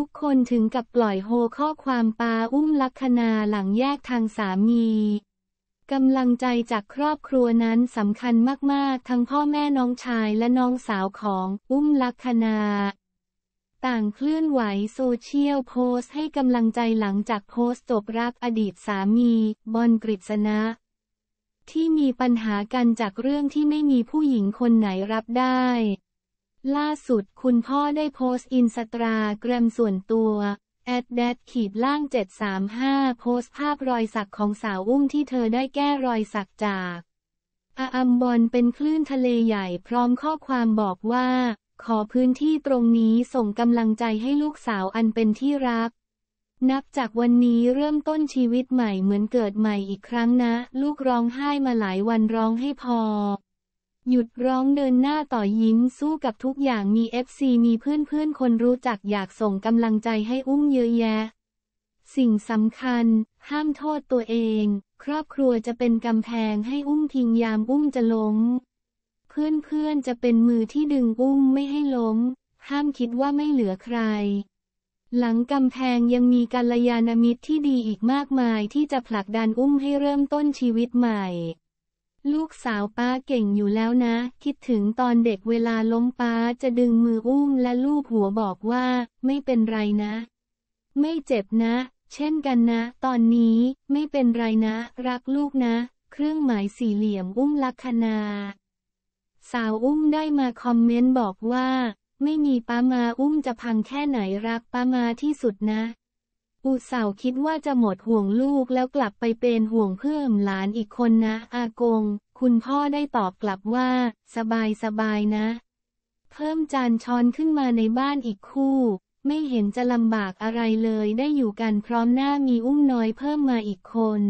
ทุกคนถึงกับปล่อยโฮข้อความปาอุ้มลัคนาหลังแยกทางสามี กำลังใจจากครอบครัวนั้นสำคัญมากๆ ทั้งพ่อแม่น้องชายและน้องสาวของ อุ้มลัคนา ต่างเคลื่อนไหวโซเชียลโพสต์ให้กำลังใจหลังจากโพสต์จบรักอดีตสามีบอลกฤษณะที่มีปัญหากันจากเรื่องที่ไม่มีผู้หญิงคนไหนรับได้ล่าสุดคุณพ่อได้โพสต์อินสตาแกรมส่วนตัวแอดแดดขีดล่าง735โพสต์ภาพรอยสักของสาวอุ้มที่เธอได้แก้รอยสักจากอาอัมบอลเป็นคลื่นทะเลใหญ่พร้อมข้อความบอกว่า ขอพื้นที่ตรงนี้ส่งกำลังใจให้ลูกสาวอันเป็นที่รัก นับจากวันนี้เริ่มต้นชีวิตใหม่เหมือนเกิดใหม่อีกครั้งนะ ลูกร้องไห้มาหลายวันร้องให้พอหยุดร้องเดินหน้าต่อยิ้มสู้กับทุกอย่างมีเอฟซีมีเพื่อนเพื่อนคนรู้จักอยากส่งกำลังใจให้อุ้มเยอะแยะ สิ่งสำคัญ ห้ามโทษตัวเอง ครอบครัวจะเป็นกำแพงให้อุ้มพิงยามอุ้มจะล้ม เพื่อนๆจะเป็นมือที่ดึงอุ้มไม่ให้ล้ม ห้ามคิดว่าไม่เหลือใคร หลังกำแพงยังมีกัลยาณมิตรที่ดีอีกมากมายที่จะผลักดันอุ้มให้เริ่มต้นชีวิตใหม่ลูกสาวป้าเก่งอยู่แล้วนะ คิดถึงตอนเด็กเวลาล้มป้าจะดึงมืออุ้มและลูบหัวบอกว่าไม่เป็นไรนะ ไม่เจ็บนะ เช่นกันนะ ตอนนี้ไม่เป็นไรนะ รักลูกนะ เครื่องหมายสี่เหลี่ยมอุ้มลัคนา สาวอุ้มได้มาคอมเมนต์บอกว่า ไม่มีป้ามาอุ้มจะพังแค่ไหนรักป้ามาที่สุดนะอุตสาคิดว่าจะหมดห่วงลูกแล้วกลับไปเป็นห่วงเพื่อมหลานอีกคนนะ อากง คุณพ่อได้ตอบกลับว่า สบายสบายนะ เพิ่มจานช้อนขึ้นมาในบ้านอีกคู่ ไม่เห็นจะลำบากอะไรเลยได้อยู่กันพร้อมหน้ามีอุ้มน้อยเพิ่มมาอีกคน